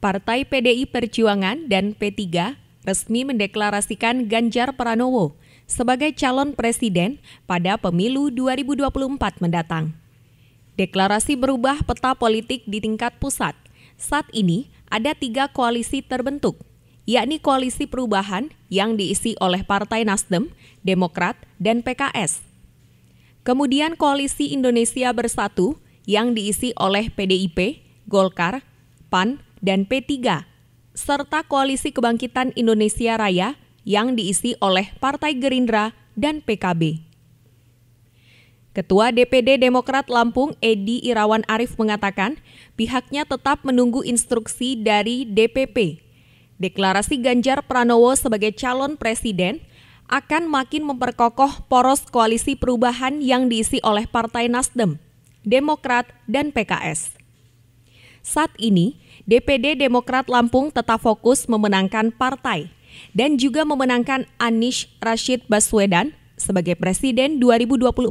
Partai PDI Perjuangan dan P3 resmi mendeklarasikan Ganjar Pranowo sebagai calon presiden pada pemilu 2024 mendatang. Deklarasi berubah peta politik di tingkat pusat. Saat ini ada tiga koalisi terbentuk, yakni koalisi perubahan yang diisi oleh Partai Nasdem, Demokrat, dan PKS. Kemudian koalisi Indonesia Bersatu yang diisi oleh PDIP, Golkar, PAN, dan P3, serta Koalisi Kebangkitan Indonesia Raya yang diisi oleh Partai Gerindra dan PKB. Ketua DPD Demokrat Lampung Edi Irawan Arif mengatakan pihaknya tetap menunggu instruksi dari DPP. Deklarasi Ganjar Pranowo sebagai calon presiden akan makin memperkokoh poros koalisi perubahan yang diisi oleh Partai Nasdem, Demokrat, dan PKS. Saat ini, DPD Demokrat Lampung tetap fokus memenangkan partai dan juga memenangkan Anish Rashid Baswedan sebagai Presiden 2024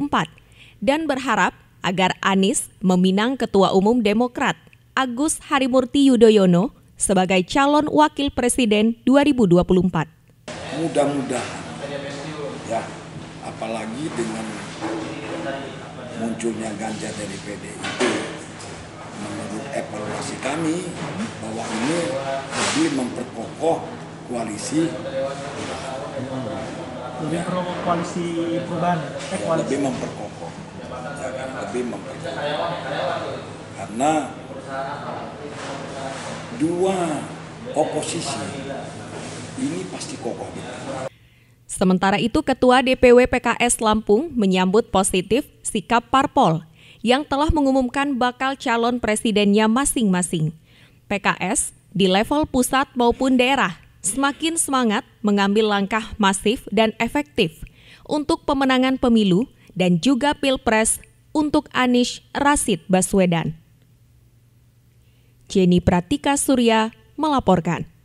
dan berharap agar Anis meminang Ketua Umum Demokrat Agus Harimurti Yudhoyono sebagai calon Wakil Presiden 2024. Mudah-mudahan, ya, apalagi dengan munculnya ganja dari PDIP evaluasi kami bahwa ini lebih memperkokoh koalisi lebih memperkokoh koalisi perubahan eh, ya, koalisi. lebih memperkokoh jangan ya lebih memperkokoh karena dua oposisi ini pasti kokoh gitu. Sementara itu Ketua DPW PKS Lampung menyambut positif sikap parpol yang telah mengumumkan bakal calon presidennya masing-masing. PKS di level pusat maupun daerah semakin semangat mengambil langkah masif dan efektif untuk pemenangan pemilu dan juga pilpres untuk Anies Rasid Baswedan. Jenny Pratika Surya melaporkan.